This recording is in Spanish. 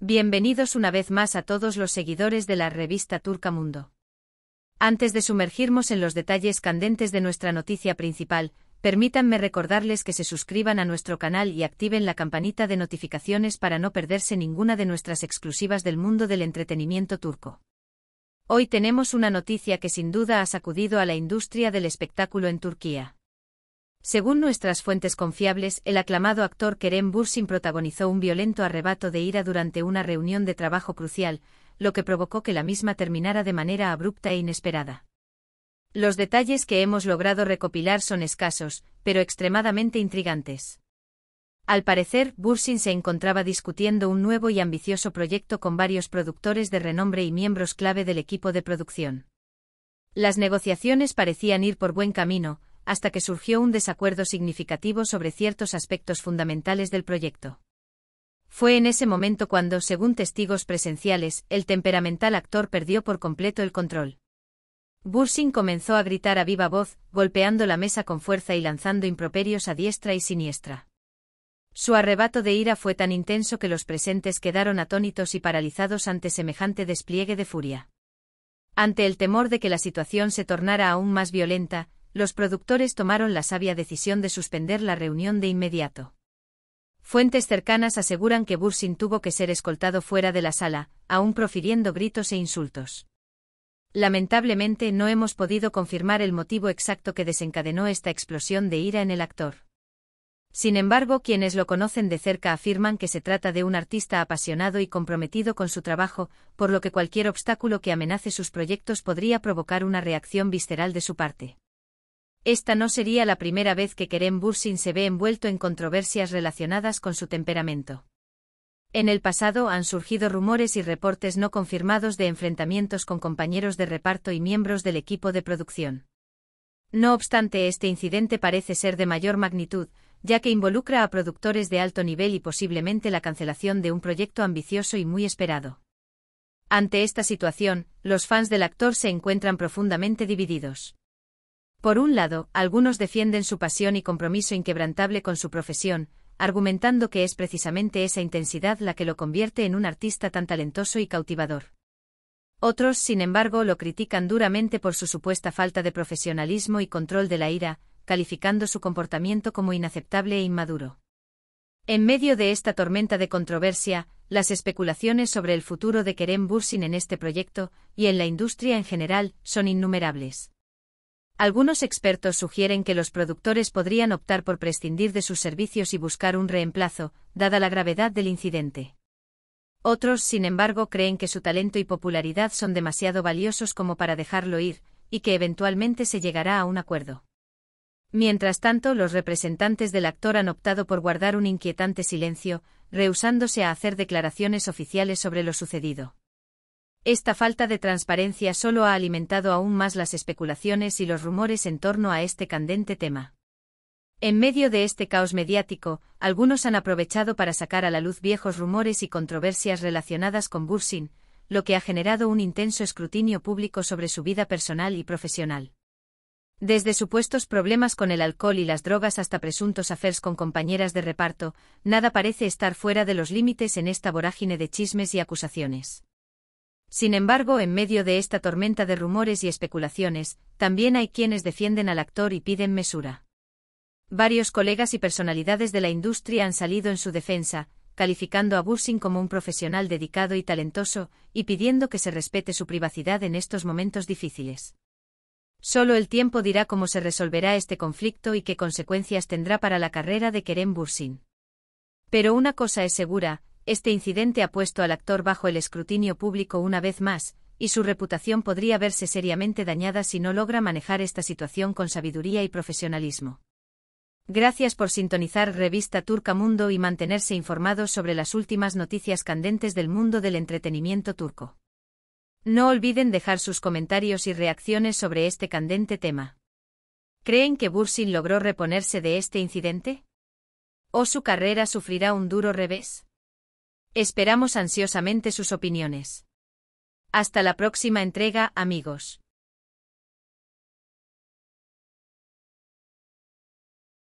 Bienvenidos una vez más a todos los seguidores de la revista Turca Mundo. Antes de sumergirnos en los detalles candentes de nuestra noticia principal, permítanme recordarles que se suscriban a nuestro canal y activen la campanita de notificaciones para no perderse ninguna de nuestras exclusivas del mundo del entretenimiento turco. Hoy tenemos una noticia que sin duda ha sacudido a la industria del espectáculo en Turquía. Según nuestras fuentes confiables, el aclamado actor Kerem Bursin protagonizó un violento arrebato de ira durante una reunión de trabajo crucial, lo que provocó que la misma terminara de manera abrupta e inesperada. Los detalles que hemos logrado recopilar son escasos, pero extremadamente intrigantes. Al parecer, Bursin se encontraba discutiendo un nuevo y ambicioso proyecto con varios productores de renombre y miembros clave del equipo de producción. Las negociaciones parecían ir por buen camino, hasta que surgió un desacuerdo significativo sobre ciertos aspectos fundamentales del proyecto. Fue en ese momento cuando, según testigos presenciales, el temperamental actor perdió por completo el control. Bursin comenzó a gritar a viva voz, golpeando la mesa con fuerza y lanzando improperios a diestra y siniestra. Su arrebato de ira fue tan intenso que los presentes quedaron atónitos y paralizados ante semejante despliegue de furia. Ante el temor de que la situación se tornara aún más violenta, los productores tomaron la sabia decisión de suspender la reunión de inmediato. Fuentes cercanas aseguran que Bursin tuvo que ser escoltado fuera de la sala, aún profiriendo gritos e insultos. Lamentablemente no hemos podido confirmar el motivo exacto que desencadenó esta explosión de ira en el actor. Sin embargo, quienes lo conocen de cerca afirman que se trata de un artista apasionado y comprometido con su trabajo, por lo que cualquier obstáculo que amenace sus proyectos podría provocar una reacción visceral de su parte. Esta no sería la primera vez que Kerem Bursin se ve envuelto en controversias relacionadas con su temperamento. En el pasado han surgido rumores y reportes no confirmados de enfrentamientos con compañeros de reparto y miembros del equipo de producción. No obstante, este incidente parece ser de mayor magnitud, ya que involucra a productores de alto nivel y posiblemente la cancelación de un proyecto ambicioso y muy esperado. Ante esta situación, los fans del actor se encuentran profundamente divididos. Por un lado, algunos defienden su pasión y compromiso inquebrantable con su profesión, argumentando que es precisamente esa intensidad la que lo convierte en un artista tan talentoso y cautivador. Otros, sin embargo, lo critican duramente por su supuesta falta de profesionalismo y control de la ira, calificando su comportamiento como inaceptable e inmaduro. En medio de esta tormenta de controversia, las especulaciones sobre el futuro de Kerem Bursin en este proyecto, y en la industria en general, son innumerables. Algunos expertos sugieren que los productores podrían optar por prescindir de sus servicios y buscar un reemplazo, dada la gravedad del incidente. Otros, sin embargo, creen que su talento y popularidad son demasiado valiosos como para dejarlo ir, y que eventualmente se llegará a un acuerdo. Mientras tanto, los representantes del actor han optado por guardar un inquietante silencio, rehusándose a hacer declaraciones oficiales sobre lo sucedido. Esta falta de transparencia solo ha alimentado aún más las especulaciones y los rumores en torno a este candente tema. En medio de este caos mediático, algunos han aprovechado para sacar a la luz viejos rumores y controversias relacionadas con Bursin, lo que ha generado un intenso escrutinio público sobre su vida personal y profesional. Desde supuestos problemas con el alcohol y las drogas hasta presuntos afers con compañeras de reparto, nada parece estar fuera de los límites en esta vorágine de chismes y acusaciones. Sin embargo, en medio de esta tormenta de rumores y especulaciones, también hay quienes defienden al actor y piden mesura. Varios colegas y personalidades de la industria han salido en su defensa, calificando a Bursin como un profesional dedicado y talentoso, y pidiendo que se respete su privacidad en estos momentos difíciles. Solo el tiempo dirá cómo se resolverá este conflicto y qué consecuencias tendrá para la carrera de Kerem Bursin. Pero una cosa es segura, este incidente ha puesto al actor bajo el escrutinio público una vez más, y su reputación podría verse seriamente dañada si no logra manejar esta situación con sabiduría y profesionalismo. Gracias por sintonizar Revista Turca Mundo y mantenerse informado sobre las últimas noticias candentes del mundo del entretenimiento turco. No olviden dejar sus comentarios y reacciones sobre este candente tema. ¿Creen que Bursin logró reponerse de este incidente? ¿O su carrera sufrirá un duro revés? Esperamos ansiosamente sus opiniones. Hasta la próxima entrega, amigos.